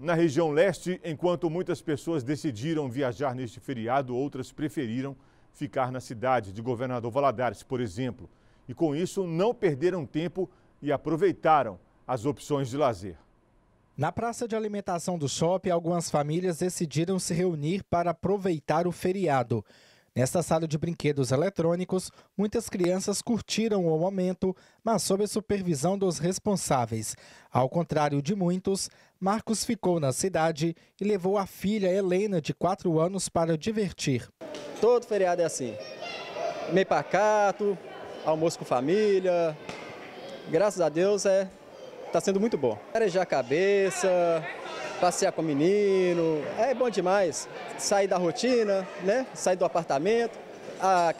Na região leste, enquanto muitas pessoas decidiram viajar neste feriado, outras preferiram ficar na cidade de Governador Valadares, por exemplo. E com isso, não perderam tempo e aproveitaram as opções de lazer. Na praça de alimentação do shopping, algumas famílias decidiram se reunir para aproveitar o feriado. Nesta sala de brinquedos eletrônicos, muitas crianças curtiram o momento, mas sob a supervisão dos responsáveis. Ao contrário de muitos, Marcos ficou na cidade e levou a filha Helena, de 4 anos, para divertir. Todo feriado é assim. Meio pacato, almoço com família. Graças a Deus, é tá sendo muito bom. Arejar a cabeça, passear com o menino. É bom demais sair da rotina, né? Sair do apartamento. A, ah,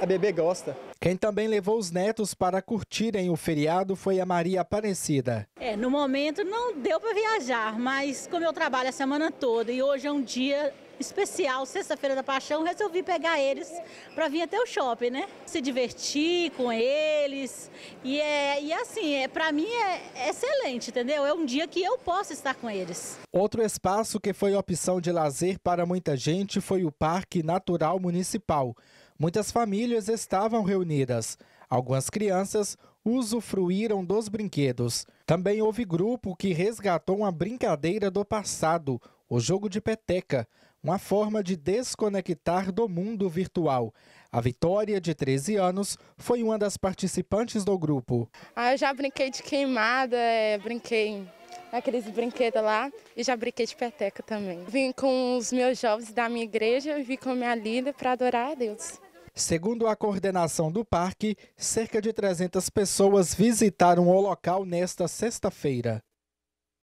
a bebê gosta. Quem também levou os netos para curtirem o feriado foi a Maria Aparecida. É, no momento não deu para viajar, mas como eu trabalho a semana toda e hoje é um dia especial, sexta-feira da paixão, resolvi pegar eles para vir até o shopping, né? Se divertir com eles. E, é, e assim, é, para mim é, excelente, entendeu? É um dia que eu posso estar com eles. Outro espaço que foi opção de lazer para muita gente foi o Parque Natural Municipal. Muitas famílias estavam reunidas. Algumas crianças usufruíram dos brinquedos. Também houve grupo que resgatou uma brincadeira do passado, o jogo de peteca, uma forma de desconectar do mundo virtual. A Vitória, de 13 anos, foi uma das participantes do grupo. Ah, eu já brinquei de queimada, é, brinquei naqueles brinquedos lá e já brinquei de peteca também. Vim com os meus jovens da minha igreja e vim com a minha linda para adorar a Deus. Segundo a coordenação do parque, cerca de 300 pessoas visitaram o local nesta sexta-feira.